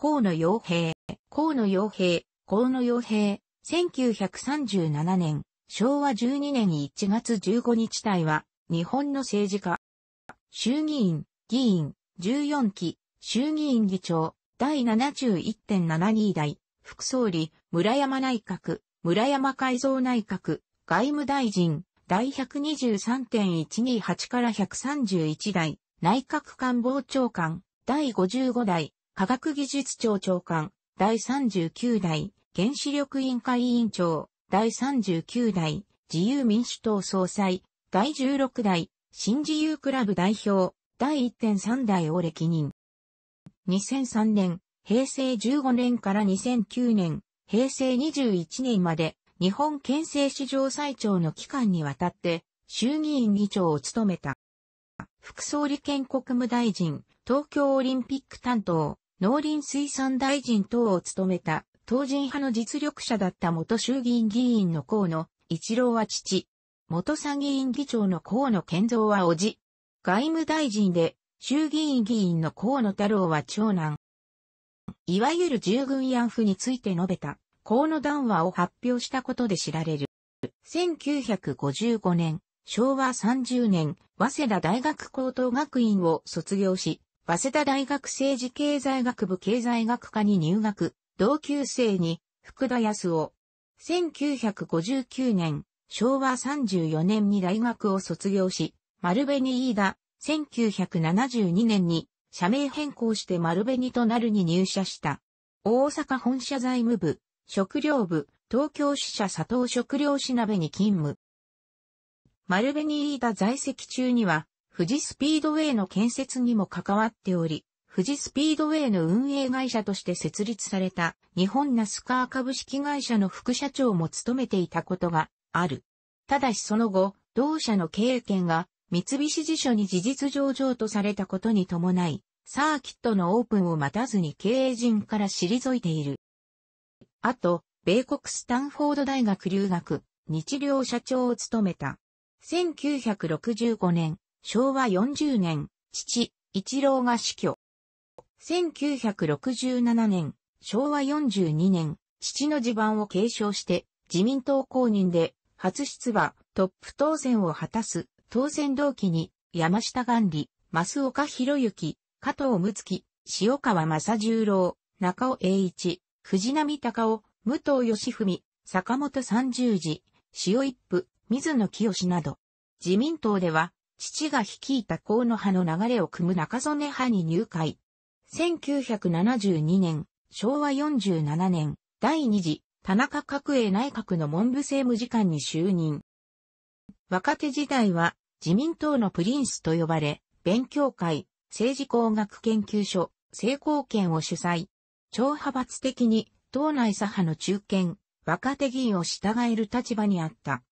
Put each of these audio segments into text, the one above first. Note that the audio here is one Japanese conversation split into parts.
河野洋平、河野洋平、河野洋平、1937年、昭和12年1月15日帯は、日本の政治家、衆議院、議員、14期、衆議院議長、第71.72代、副総理、村山内閣、村山改造内閣、外務大臣、第123.128から131代、内閣官房長官、第55代、科学技術庁長官、第39代原子力委員会委員長、第39代自由民主党総裁、第16代新自由クラブ代表、第1.3代を歴任。2003年、平成15年から2009年、平成21年まで、日本憲政史上最長の期間にわたって、衆議院議長を務めた。副総理兼国務大臣、東京オリンピック担当、農林水産大臣等を務めた、当人派の実力者だった元衆議院議員の河野、一郎は父。元参議院議長の河野健三は叔父。外務大臣で、衆議院議員の河野太郎は長男。いわゆる従軍慰安婦について述べた、河野談話を発表したことで知られる。1955年、昭和30年、早稲田大学高等学院を卒業し、早稲田大学政治経済学部経済学科に入学、同級生に、福田康夫。1959年、昭和34年に大学を卒業し、丸紅飯田、1972年に、社名変更して丸紅となるに入社した。大阪本社財務部、食料部、東京支社佐藤食料品部に勤務。丸紅飯田在籍中には、富士スピードウェイの建設にも関わっており、富士スピードウェイの運営会社として設立された日本ナスカー株式会社の副社長も務めていたことがある。ただしその後、同社の経営権が三菱辞書に事実上上とされたことに伴い、サーキットのオープンを待たずに経営陣から退いている。あと、米国スタンフォード大学留学、日量社長を務めた。1965年、昭和40年、父、一郎が死去。1967年、昭和42年、父の地盤を継承して、自民党公認で、初出馬、トップ当選を果たす、当選同期に、山下元里、増岡博之、加藤睦月、塩川正十郎、中尾栄一、藤波隆夫、武藤義文、坂本三十次、塩一夫、水野清など。自民党では、父が率いた河野派の流れを組む中曽根派に入会。1972年、昭和47年、第2次田中角栄内閣の文部政務次官に就任。若手時代は自民党のプリンスと呼ばれ、勉強会、政治工学研究所、成功権を主催。超派閥的に党内左派の中堅、若手議員を従える立場にあった。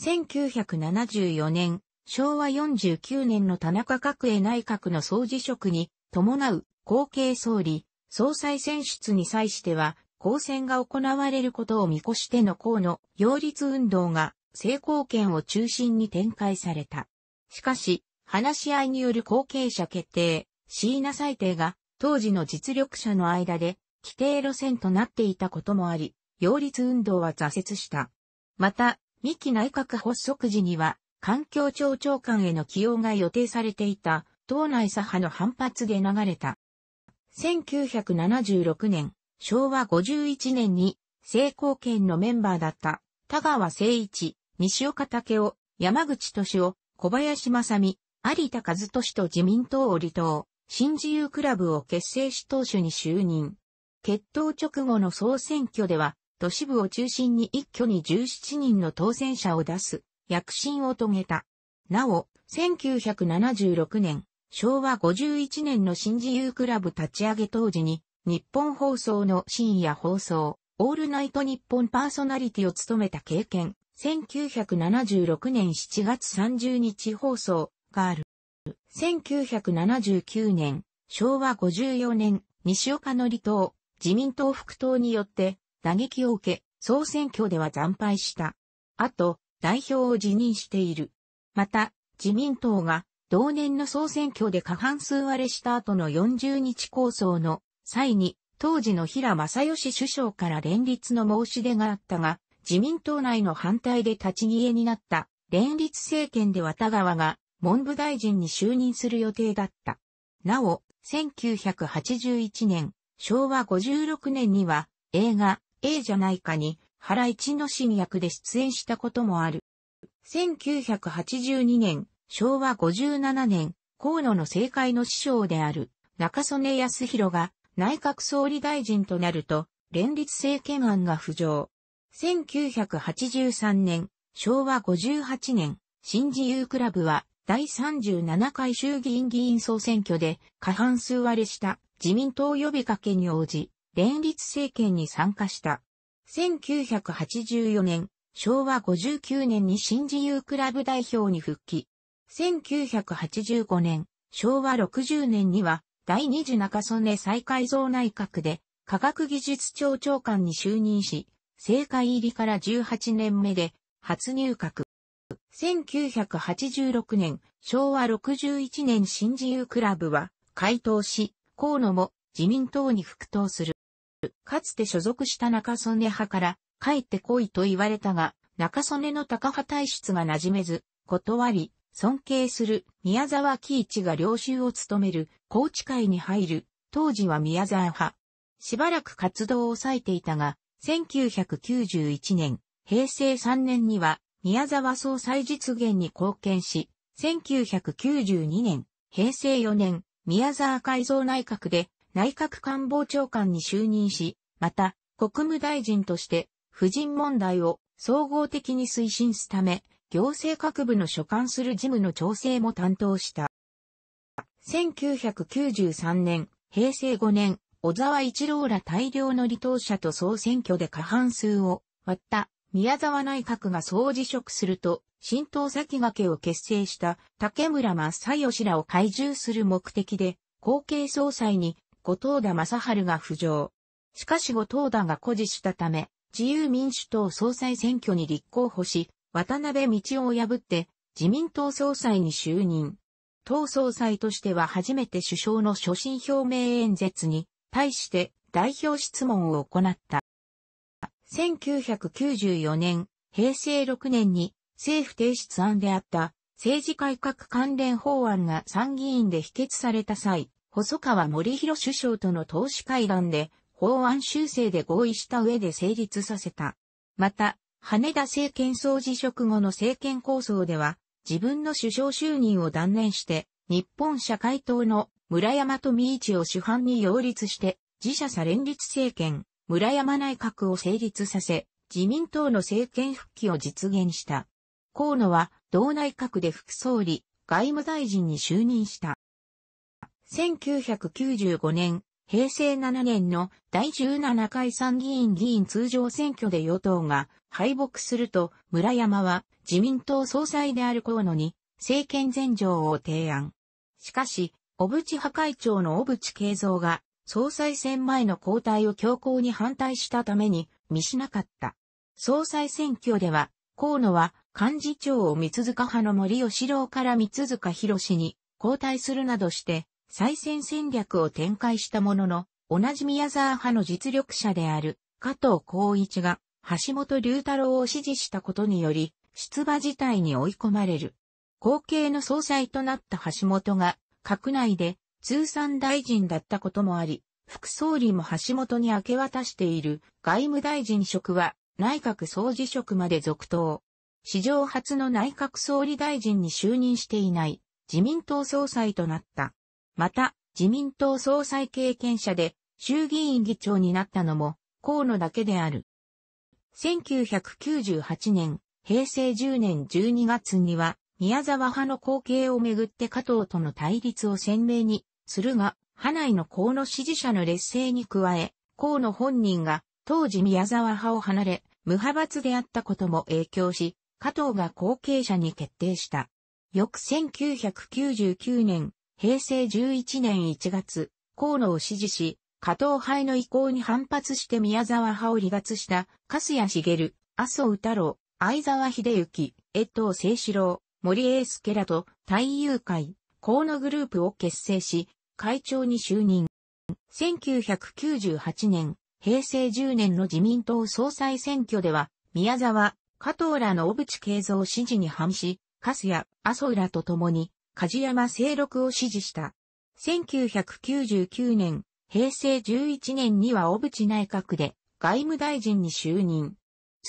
1974年、昭和49年の田中角栄内閣の総辞職に伴う後継総理、総裁選出に際しては、公選が行われることを見越しての公の擁立運動が成功権を中心に展開された。しかし、話し合いによる後継者決定、椎名裁定が当時の実力者の間で規定路線となっていたこともあり、擁立運動は挫折した。また、三木内閣発足時には、環境庁長官への起用が予定されていた、党内左派の反発で流れた。1976年、昭和51年に、成功圏のメンバーだった、田川誠一、西岡武夫、山口敏夫、小林正美、有田和俊と自民党を離党、新自由クラブを結成し党首に就任。決闘直後の総選挙では、都市部を中心に一挙に17人の当選者を出す躍進を遂げた。なお、1976年、昭和51年の新自由クラブ立ち上げ当時に、日本放送の深夜放送、オールナイト日本パーソナリティを務めた経験、1976年7月30日放送がある。1979年、昭和54年、西岡の離党、自民党副党によって打撃を受け、総選挙では惨敗した。あと、代表を辞任している。また、自民党が同年の総選挙で過半数割れした後の40日構想の際に、当時の平正義首相から連立の申し出があったが、自民党内の反対で立ち消えになった連立政権で渡川が文部大臣に就任する予定だった。なお、1981年、昭和56年には映画、A じゃないかに原一の新役で出演したこともある。1982年、昭和57年、河野の政界の師匠である中曽根康弘が内閣総理大臣となると、連立政権案が浮上。1983年、昭和58年、新自由クラブは第37回衆議院議員総選挙で過半数割れした自民党呼びかけに応じ、連立政権に参加した。1984年、昭和59年に新自由クラブ代表に復帰。1985年、昭和60年には、第二次中曽根再改造内閣で、科学技術庁長官に就任し、政界入りから18年目で、初入閣。1986年、昭和61年新自由クラブは、回答し、河野も自民党に復党する。かつて所属した中曽根派から帰ってこいと言われたが、中曽根の高派体質が馴染めず、断り、尊敬する宮沢喜一が領収を務める高知会に入る、当時は宮沢派。しばらく活動を抑えていたが、1991年、平成3年には宮沢総裁実現に貢献し、1992年、平成4年、宮沢改造内閣で内閣官房長官に就任し、また、国務大臣として、婦人問題を総合的に推進すため、行政各部の所管する事務の調整も担当した。1993年、平成5年、小沢一郎ら大量の離党者と総選挙で過半数を割った宮沢内閣が総辞職すると、新党先駆けを結成した竹村正義らを懐柔する目的で、後継総裁に後藤田正春が浮上。しかし後藤田が固辞したため、自由民主党総裁選挙に立候補し、渡辺道夫を破って、自民党総裁に就任。党総裁としては初めて首相の所信表明演説に対して代表質問を行った。1994年、平成6年に政府提出案であった政治改革関連法案が参議院で否決された際、細川森弘首相との党首会談で法案修正で合意した上で成立させた。また、羽田政権総辞職後の政権構想では、自分の首相就任を断念して、日本社会党の村山富一を主犯に擁立して、自社さ連立政権、村山内閣を成立させ、自民党の政権復帰を実現した。河野は、同内閣で副総理、外務大臣に就任した。1995年、平成7年の第17回参議院議員通常選挙で与党が敗北すると、村山は自民党総裁である河野に政権全上を提案。しかし、小渕派会長の小渕慶三が総裁選前の交代を強行に反対したために見しなかった。総裁選挙では、河野は幹事長を三塚派の森吉郎から三塚博に交代するなどして再選戦略を展開したものの、同じ宮沢派の実力者である加藤孝一が橋本龍太郎を支持したことにより、出馬自体に追い込まれる。後継の総裁となった橋本が、閣内で通産大臣だったこともあり、副総理も橋本に明け渡している外務大臣職は内閣総辞職まで続投。史上初の内閣総理大臣に就任していない自民党総裁となった。また、自民党総裁経験者で衆議院議長になったのも河野だけである。1998年、平成10年12月には、宮沢派の後継をめぐって加藤との対立を鮮明にするが、派内の河野支持者の劣勢に加え、河野本人が当時宮沢派を離れ、無派閥であったことも影響し、加藤が後継者に決定した。翌1999年、平成11年1月、河野を支持し、加藤派の意向に反発して宮沢派を離脱した、粕谷茂、麻生太郎、相沢秀幸、江藤清志郎、森英介らと大友会、河野グループを結成し、会長に就任。1998年、平成10年の自民党総裁選挙では、宮沢、加藤らの小渕恵三支持に反し、粕谷、麻生らと共に、梶山清六を支持した。1999年、平成11年には小渕内閣で外務大臣に就任。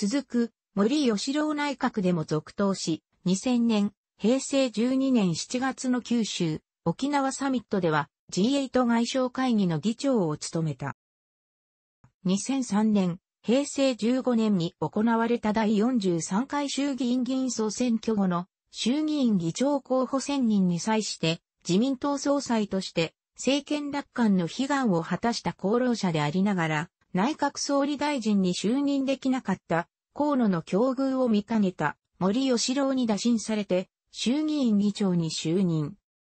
続く森吉郎内閣でも続投し、2000年、平成12年7月の九州、沖縄サミットでは G8 外相会議の議長を務めた。2003年、平成15年に行われた第43回衆議院議員総選挙後の衆議院議長候補選人に際して、自民党総裁として、政権奪還の悲願を果たした功労者でありながら、内閣総理大臣に就任できなかった、河野の境遇を見かねた森吉郎に打診されて、衆議院議長に就任。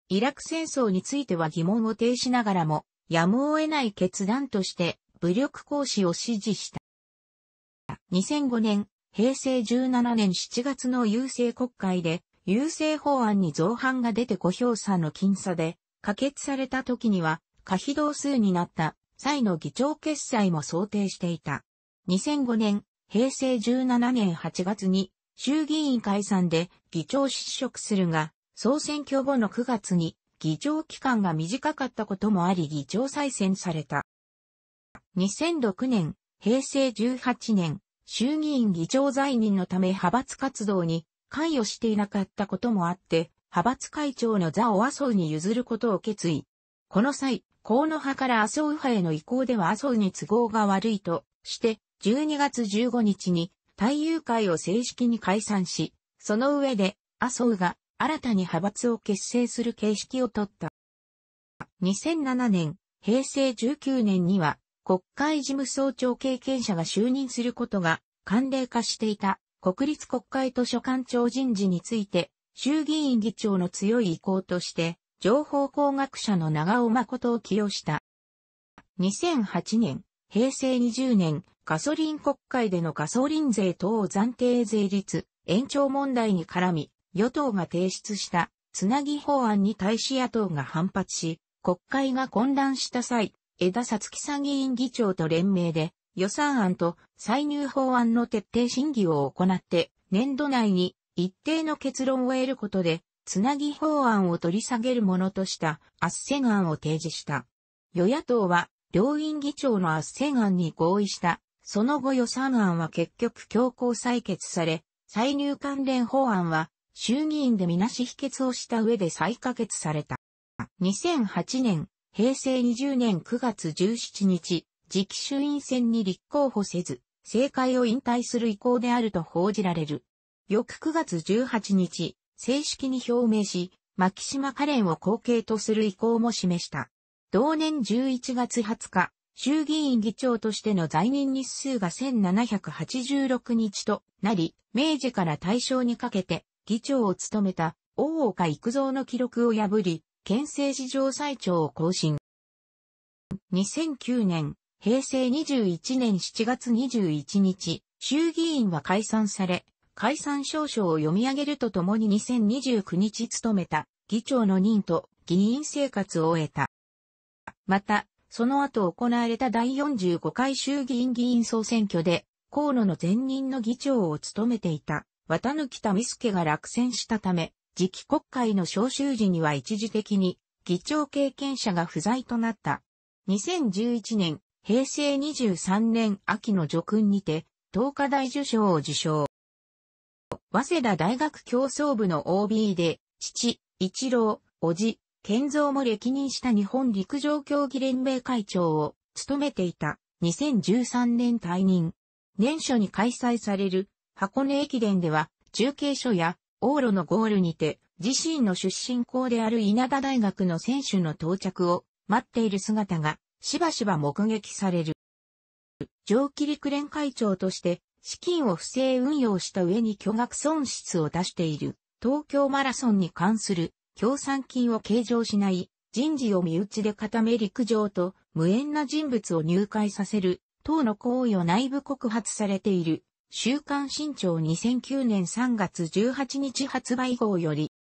イラク戦争については疑問を呈しながらも、やむを得ない決断として、武力行使を支持した。2005年、平成17年7月の郵政国会で、優勢法案に造反が出て小評差の僅差で、可決された時には、可否同数になった際の議長決裁も想定していた。2005年、平成17年8月に衆議院解散で議長失職するが、総選挙後の9月に議長期間が短かったこともあり議長再選された。2006年、平成18年、衆議院議長在任のため派閥活動に関与していなかったこともあって、派閥会長の座を麻生に譲ることを決意。この際、河野派から麻生派への移行では麻生に都合が悪いとして、12月15日に大友会を正式に解散し、その上で麻生が新たに派閥を結成する形式をとった。2007年、平成19年には国会事務総長経験者が就任することが慣例化していた国立国会図書館長人事について、衆議院議長の強い意向として、情報工学者の長尾誠を起用した。2008年、平成20年、ガソリン国会でのガソリン税等暫定税率延長問題に絡み、与党が提出したつなぎ法案に対し野党が反発し、国会が混乱した際、枝さつき参議院議長と連名で予算案と歳入法案の徹底審議を行って、年度内に一定の結論を得ることで、つなぎ法案を取り下げるものとした圧旋案を提示した。与野党は両院議長の圧旋案に合意した。その後予算案は結局強行採決され、歳入関連法案は衆議院でみなし否決をした上で再可決された。2008年、平成20年9月17日、次期衆院選に立候補せず、政界を引退する意向であると報じられる。翌9月18日、正式に表明し、牧島カレンを後継とする意向も示した。同年11月20日、衆議院議長としての在任日数が1786日となり、明治から大正にかけて議長を務めた大岡育造の記録を破り、県政史上最長を更新。2009年、平成21年7月21日、衆議院は解散され、解散証書を読み上げるとともに2029日務めた議長の任と議員生活を終えた。また、その後行われた第45回衆議院議員総選挙で、河野の前任の議長を務めていた綿貫美介が落選したため、次期国会の召集時には一時的に議長経験者が不在となった。2011年、平成23年秋の叙勲にて、東華大受賞を受賞。早稲田大学競争部の OB で、父、一郎、叔父、健造も歴任した日本陸上競技連盟会長を務めていた2013年退任。年初に開催される箱根駅伝では中継所や往路のゴールにて自身の出身校である稲田大学の選手の到着を待っている姿がしばしば目撃される。上記陸連会長として資金を不正運用した上に巨額損失を出している東京マラソンに関する協賛金を計上しない人事を身内で固め陸上と無縁な人物を入会させる等の行為を内部告発されている週刊新潮2009年3月18日発売号より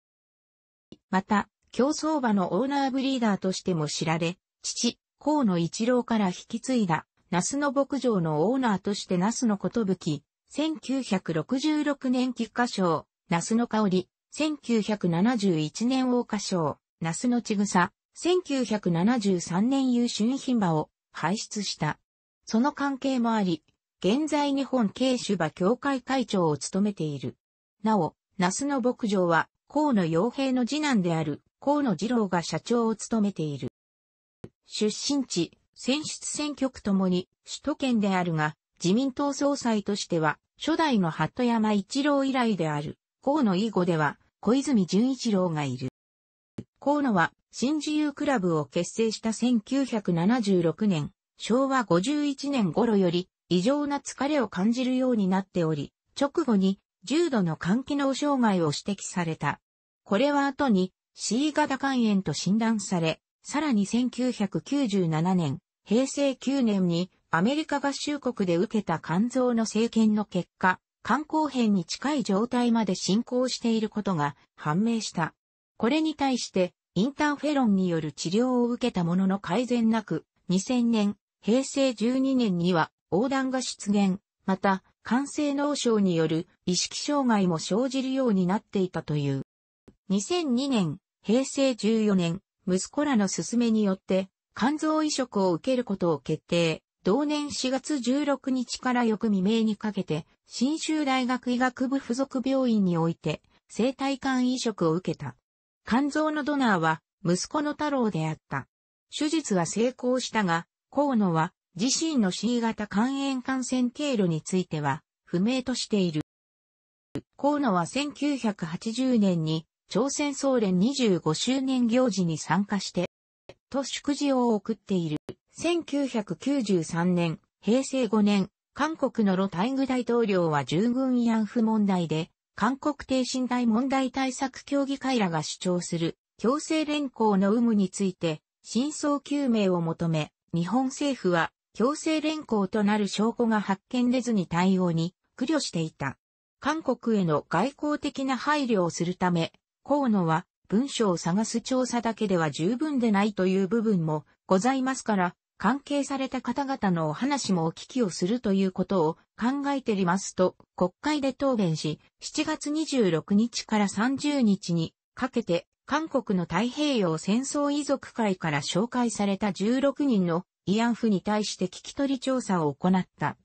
また競争馬のオーナーブリーダーとしても知られ父河野一郎から引き継いだ、那須の牧場のオーナーとして那須のことぶき、1966年菊花賞、那須の香り、1971年大花賞、那須のちぐさ、1973年優秀品馬を輩出した。その関係もあり、現在日本軽種馬協会会長を務めている。なお、那須の牧場は、河野洋平の次男である河野二郎が社長を務めている。出身地、選出選挙区ともに首都圏であるが、自民党総裁としては、初代の鳩山一郎以来である、河野以後では、小泉純一郎がいる。河野は、新自由クラブを結成した1976年、昭和51年頃より、異常な疲れを感じるようになっており、直後に、重度の肝機能障害を指摘された。これは後に、C 型肝炎と診断され、さらに1997年、平成9年にアメリカ合衆国で受けた肝臓の政権の結果、肝硬変に近い状態まで進行していることが判明した。これに対して、インターフェロンによる治療を受けたものの改善なく、2000年、平成12年には横断が出現、また、肝性脳症による意識障害も生じるようになっていたという。2002年、平成14年、息子らの勧めによって、肝臓移植を受けることを決定。同年4月16日から翌未明にかけて、新州大学医学部附属病院において、生体肝移植を受けた。肝臓のドナーは、息子の太郎であった。手術は成功したが、河野は、自身の C 型肝炎感染経路については、不明としている。河野は1980年に、朝鮮総連25周年行事に参加して、と祝辞を送っている。1993年、平成5年、韓国のロタイグ大統領は従軍慰安婦問題で、韓国挺身隊問題対策協議会らが主張する強制連行の有無について、真相究明を求め、日本政府は強制連行となる証拠が発見れずに対応に苦慮していた。韓国への外交的な配慮をするため、河野は文書を探す調査だけでは十分でないという部分もございますから、関係された方々のお話もお聞きをするということを考えていますと、国会で答弁し、7月26日から30日にかけて、韓国の太平洋戦争遺族会から紹介された16人の慰安婦に対して聞き取り調査を行った。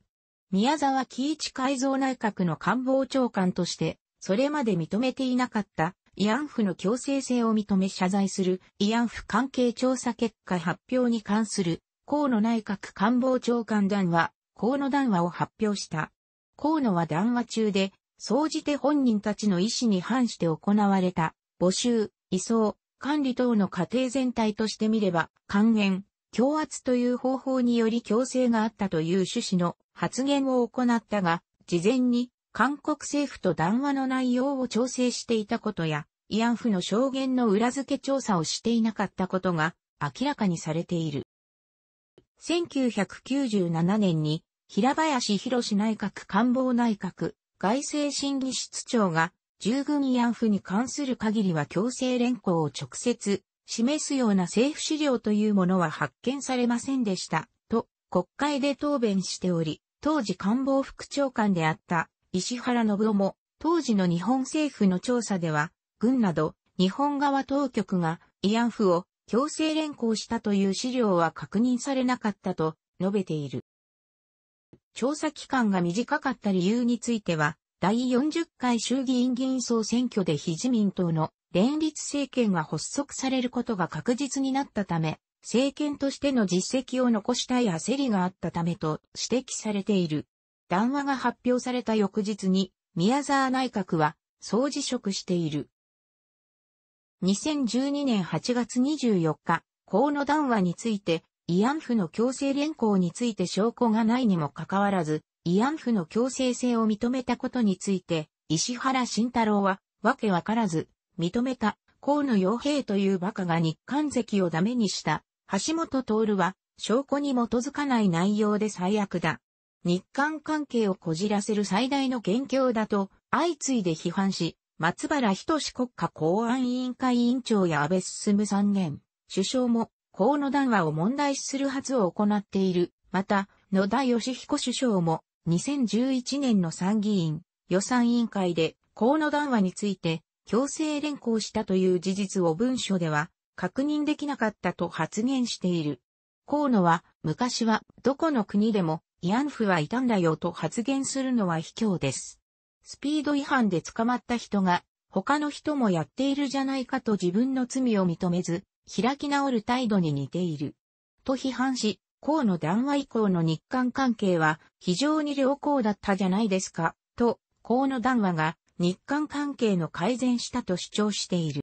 宮沢喜一改造内閣の官房長官として、それまで認めていなかった慰安婦の強制性を認め謝罪する慰安婦関係調査結果発表に関する河野内閣官房長官談話、河野談話を発表した。河野は談話中で、総じて本人たちの意思に反して行われた、募集、移送、管理等の過程全体としてみれば、還元、強圧という方法により強制があったという趣旨の発言を行ったが、事前に韓国政府と談話の内容を調整していたことや、慰安婦の証言の裏付け調査をしていなかったことが明らかにされている。1997年に平林博内閣官房内閣外政審議室長が従軍慰安婦に関する限りは強制連行を直接示すような政府資料というものは発見されませんでしたと国会で答弁しており、当時官房副長官であった石原信夫も、当時の日本政府の調査では、軍など日本側当局が慰安婦を強制連行したという資料は確認されなかったと述べている。調査期間が短かった理由については、第40回衆議院議員総選挙で非自民党の連立政権が発足されることが確実になったため、政権としての実績を残したい焦りがあったためと指摘されている。談話が発表された翌日に、宮沢内閣は、総辞職している。2012年8月24日、河野談話について、慰安婦の強制連行について証拠がないにもかかわらず、慰安婦の強制性を認めたことについて、石原慎太郎は、わけわからず、認めた、河野洋平という馬鹿が日韓籍をダメにした、橋本徹は、証拠に基づかない内容で最悪だ。日韓関係をこじらせる最大の元凶だと相次いで批判し、松原し国家公安委員会委員長や安倍進三元、首相も、河野談話を問題視する発を行っている。また、野田義彦首相も、2011年の参議院予算委員会で、河野談話について、強制連行したという事実を文書では、確認できなかったと発言している。河野は、昔は、どこの国でも、慰安婦はいたんだよと発言するのは卑怯です。スピード違反で捕まった人が、他の人もやっているじゃないかと自分の罪を認めず、開き直る態度に似ている。と批判し、河野談話以降の日韓関係は非常に良好だったじゃないですか、と河野談話が日韓関係の改善したと主張している。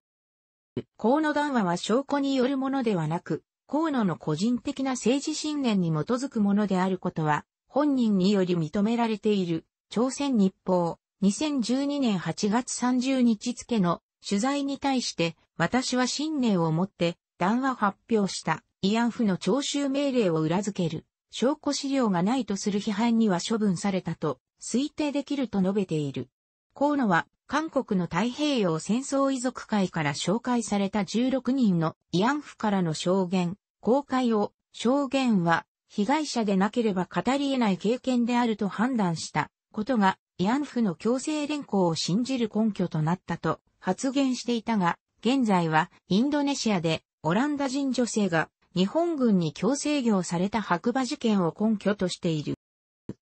河野談話は証拠によるものではなく、河野の個人的な政治信念に基づくものであることは、本人により認められている、朝鮮日報、2012年8月30日付の取材に対して、私は信念を持って談話発表した慰安婦の徴収命令を裏付ける証拠資料がないとする批判には処分されたと推定できると述べている。河野は韓国の太平洋戦争遺族会から紹介された16人の慰安婦からの証言、公開を、証言は被害者でなければ語り得ない経験であると判断したことが慰安婦の強制連行を信じる根拠となったと発言していたが、現在はインドネシアでオランダ人女性が日本軍に強制業された白馬事件を根拠としている。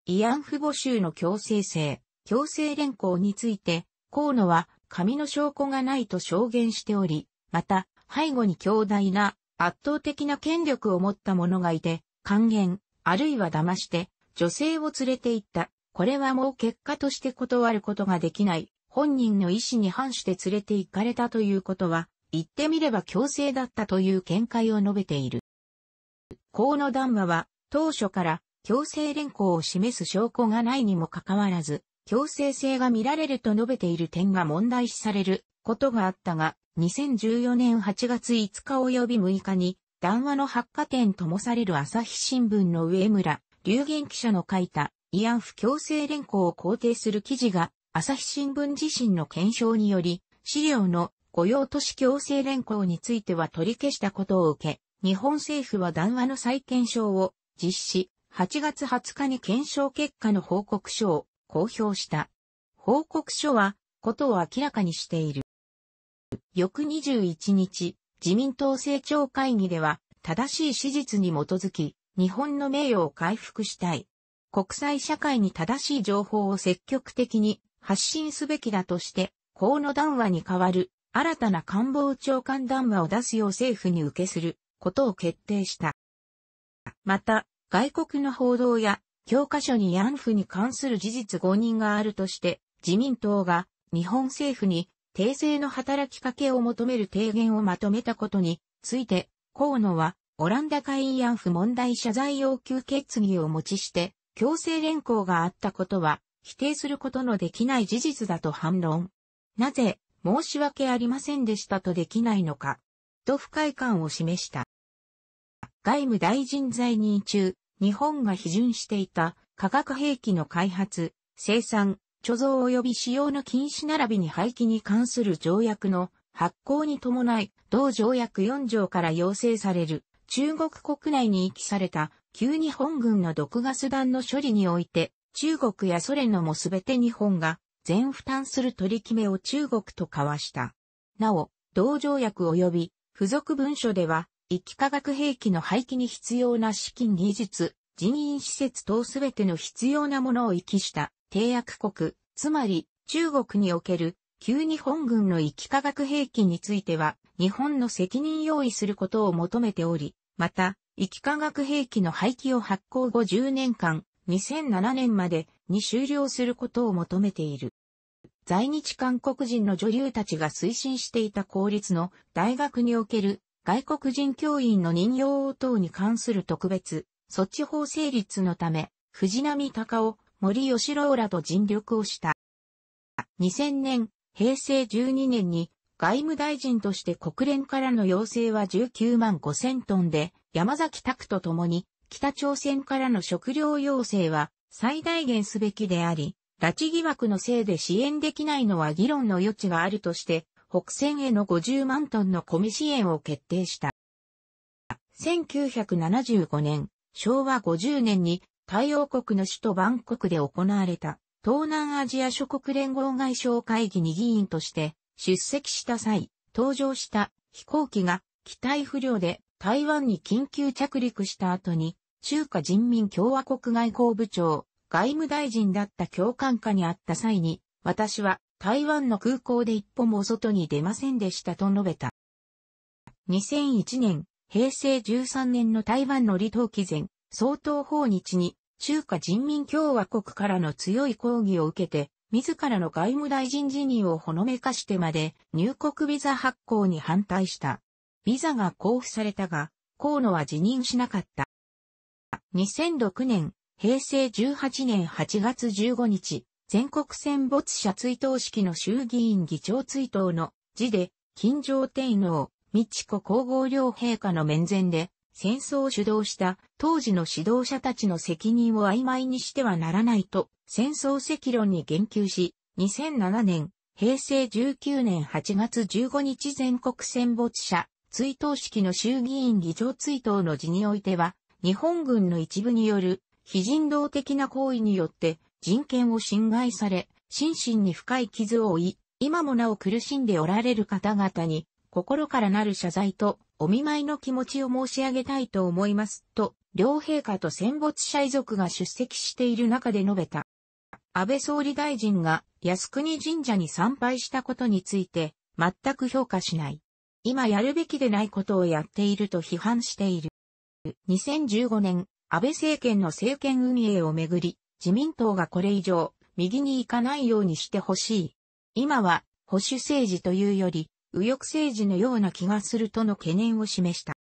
慰安婦募集の強制性、強制連行について河野は紙の証拠がないと証言しており、また、背後に強大な圧倒的な権力を持った者がいて、還元、あるいは騙して女性を連れて行った。これはもう結果として断ることができない。本人の意思に反して連れて行かれたということは、言ってみれば強制だったという見解を述べている。河野談話は、当初から強制連行を示す証拠がないにもかかわらず、強制性が見られると述べている点が問題視されることがあったが、2014年8月5日及び6日に、談話の発火点ともされる朝日新聞の上村、流言記者の書いた慰安婦強制連行を肯定する記事が、朝日新聞自身の検証により、資料の雇用都市強制連行については取り消したことを受け、日本政府は談話の再検証を実施、8月20日に検証結果の報告書を公表した。報告書は、ことを明らかにしている。翌21日、自民党政調会議では、正しい史実に基づき、日本の名誉を回復したい。国際社会に正しい情報を積極的に発信すべきだとして、河野談話に代わる新たな官房長官談話を出すよう政府に受けすることを決定した。また、外国の報道や教科書に慰安婦に関する事実誤認があるとして、自民党が日本政府に訂正の働きかけを求める提言をまとめたことについて、河野はオランダ会慰安婦問題謝罪要求決議を持ちして、強制連行があったことは否定することのできない事実だと反論。なぜ申し訳ありませんでしたとできないのか、と不快感を示した。外務大臣在任中、日本が批准していた化学兵器の開発、生産、貯蔵及び使用の禁止並びに廃棄に関する条約の発行に伴い、同条約4条から要請される中国国内に遺棄された旧日本軍の毒ガス弾の処理において、中国やソ連のもすべて日本が全負担する取り決めを中国と交わした。なお、同条約及び付属文書では、一気化学兵器の廃棄に必要な資金技術、人員施設等すべての必要なものを遺棄した締約国、つまり中国における旧日本軍の一気化学兵器については日本の責任用意することを求めており、また、一気化学兵器の廃棄を発行後10年間、2007年までに終了することを求めている。在日韓国人の女優たちが推進していた公立の大学における外国人教員の任用応答に関する特別、措置法成立のため、藤波隆夫、森吉郎らと尽力をした。2000年、平成12年に外務大臣として国連からの要請は19万5000トンで、山崎拓と共に北朝鮮からの食料要請は最大限すべきであり、拉致疑惑のせいで支援できないのは議論の余地があるとして、北線への50万トンの米支援を決定した。1975年、昭和50年に太陽国の首都バンコクで行われた東南アジア諸国連合外相会議に議員として出席した際、登場した飛行機が機体不良で台湾に緊急着陸した後に中華人民共和国外交部長、外務大臣だった共感下にあった際に、私は台湾の空港で一歩も外に出ませんでしたと述べた。2001年、平成13年の台湾の離島期前、総統訪日に中華人民共和国からの強い抗議を受けて、自らの外務大臣辞任をほのめかしてまで入国ビザ発行に反対した。ビザが交付されたが、河野は辞任しなかった。2006年、平成18年8月15日、全国戦没者追悼式の衆議院議長追悼の辞で、金城天皇、美智子皇后両陛下の面前で、戦争を主導した当時の指導者たちの責任を曖昧にしてはならないと、戦争赤論に言及し、2007年、平成19年8月15日全国戦没者追悼式の衆議院議長追悼の辞においては、日本軍の一部による非人道的な行為によって人権を侵害され、心身に深い傷を負い、今もなお苦しんでおられる方々に、心からなる謝罪と、お見舞いの気持ちを申し上げたいと思います、と、両陛下と戦没者遺族が出席している中で述べた。安倍総理大臣が靖国神社に参拝したことについて、全く評価しない。今やるべきでないことをやっていると批判している。2015年、安倍政権の政権運営をめぐり、自民党がこれ以上、右に行かないようにしてほしい。今は、保守政治というより、右翼政治のような気がするとの懸念を示した。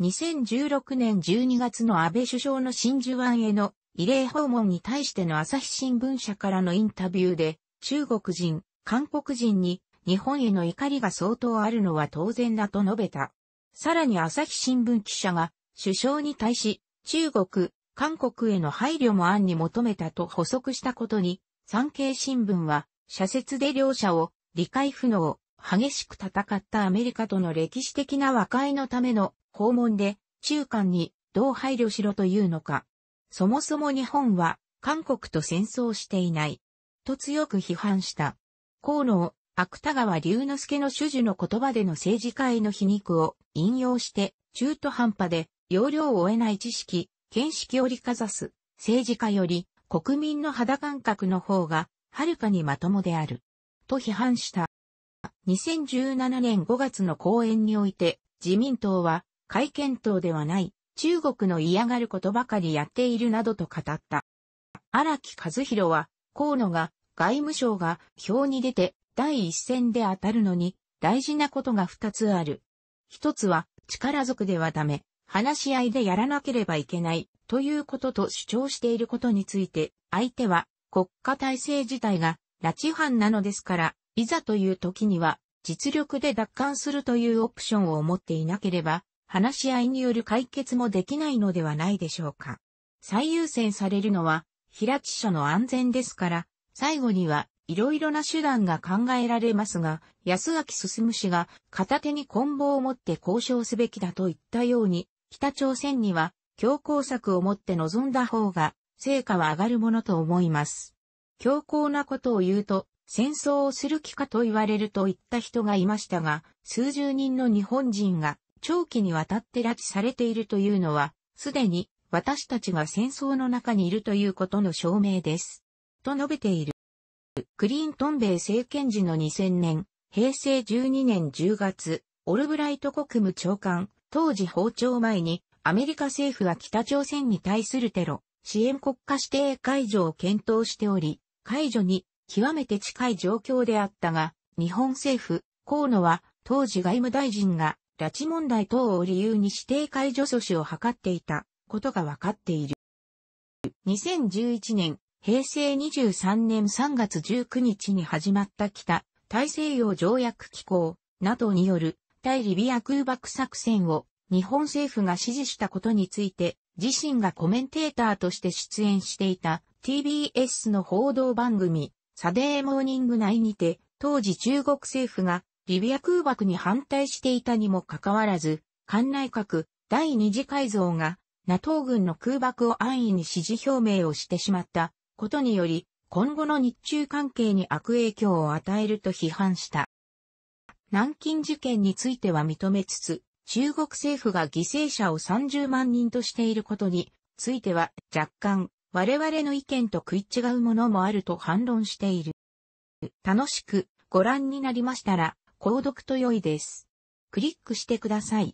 2016年12月の安倍首相の真珠湾への異例訪問に対しての朝日新聞社からのインタビューで、中国人、韓国人に日本への怒りが相当あるのは当然だと述べた。さらに朝日新聞記者が首相に対し、中国、韓国への配慮も案に求めたと補足したことに、産経新聞は、社説で両者を理解不能、激しく戦ったアメリカとの歴史的な和解のための訪問で、中間にどう配慮しろというのか。そもそも日本は韓国と戦争していない。と強く批判した。河野、芥川龍之介の主樹の言葉での政治家への皮肉を引用して、中途半端で容量を得ない知識、見識折りかざす、政治家より国民の肌感覚の方が、はるかにまともである。と批判した。2017年5月の講演において、自民党は、改憲党ではない、中国の嫌がることばかりやっているなどと語った。荒木和弘は、河野が、外務省が票に出て第一線で当たるのに大事なことが二つある。一つは力族ではダメ。話し合いでやらなければいけないということと主張していることについて、相手は国家体制自体が拉致犯なのですから、いざという時には実力で奪還するというオプションを持っていなければ、話し合いによる解決もできないのではないでしょうか。最優先されるのは、平地所者の安全ですから、最後には、いろいろな手段が考えられますが、安明進氏が片手に棍棒を持って交渉すべきだと言ったように、北朝鮮には強硬策をもって臨んだ方が成果は上がるものと思います。強硬なことを言うと戦争をする気かと言われると言った人がいましたが、数十人の日本人が長期にわたって拉致されているというのは、すでに私たちが戦争の中にいるということの証明です。と述べている。クリントン米政権時の2000年、平成12年10月、オルブライト国務長官、当時訪朝前にアメリカ政府は北朝鮮に対するテロ、支援国家指定解除を検討しており、解除に極めて近い状況であったが、日本政府、河野は当時外務大臣が拉致問題等を理由に指定解除阻止を図っていたことが分かっている。2011年、平成23年3月19日に始まった北大西洋条約機構、などによる対リビア空爆作戦を日本政府が指示したことについて、自身がコメンテーターとして出演していた TBS の報道番組、サデーモーニング内にて、当時中国政府がリビア空爆に反対していたにもかかわらず、艦内閣第二次改造が NATO 軍の空爆を安易に支持表明をしてしまったことにより、今後の日中関係に悪影響を与えると批判した。南京事件については認めつつ、中国政府が犠牲者を30万人としていることについては若干我々の意見と食い違うものもあると反論している。楽しくご覧になりましたら購読と良いです。クリックしてください。